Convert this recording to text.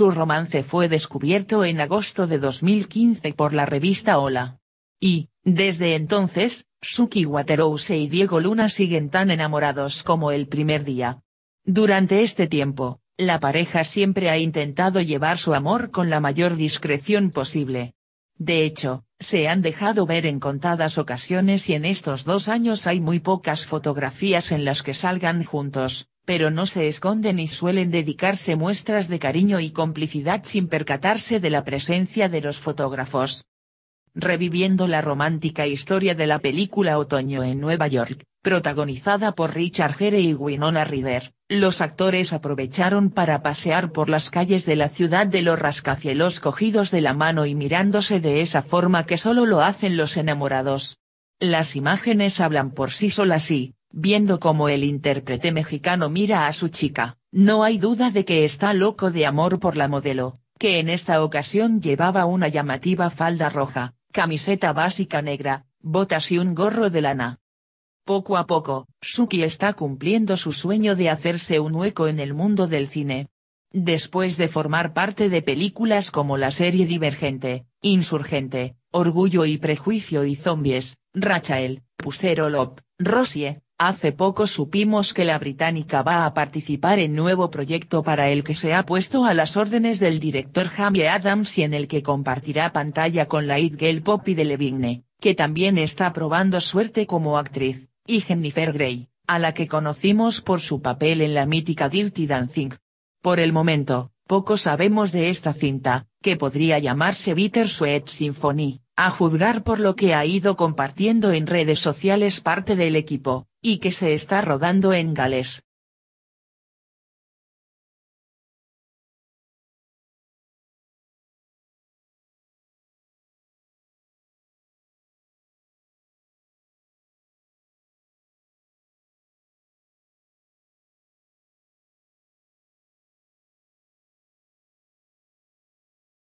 Su romance fue descubierto en agosto de 2015 por la revista Hola. Y, desde entonces, Suki Waterhouse y Diego Luna siguen tan enamorados como el primer día. Durante este tiempo, la pareja siempre ha intentado llevar su amor con la mayor discreción posible. De hecho, se han dejado ver en contadas ocasiones y en estos dos años hay muy pocas fotografías en las que salgan juntos pero no se esconden y suelen dedicarse muestras de cariño y complicidad sin percatarse de la presencia de los fotógrafos. Reviviendo la romántica historia de la película Otoño en Nueva York, protagonizada por Richard Gere y Winona Ryder, los actores aprovecharon para pasear por las calles de la ciudad de los rascacielos cogidos de la mano y mirándose de esa forma que solo lo hacen los enamorados. Las imágenes hablan por sí solas y, Viendo cómo el intérprete mexicano mira a su chica, no hay duda de que está loco de amor por la modelo, que en esta ocasión llevaba una llamativa falda roja, camiseta básica negra, botas y un gorro de lana. Poco a poco, Suki está cumpliendo su sueño de hacerse un hueco en el mundo del cine. Después de formar parte de películas como la serie Divergente, Insurgente, Orgullo y Prejuicio y Zombies, Rachael, Pusero Lop, Rosie, Hace poco supimos que la británica va a participar en nuevo proyecto para el que se ha puesto a las órdenes del director Jamie Adams y en el que compartirá pantalla con la hit girl Poppy de Levigne, que también está probando suerte como actriz, y Jennifer Grey, a la que conocimos por su papel en la mítica Dirty Dancing. Por el momento, poco sabemos de esta cinta, que podría llamarse Bittersweet Symphony, a juzgar por lo que ha ido compartiendo en redes sociales parte del equipo y que se está rodando en Gales.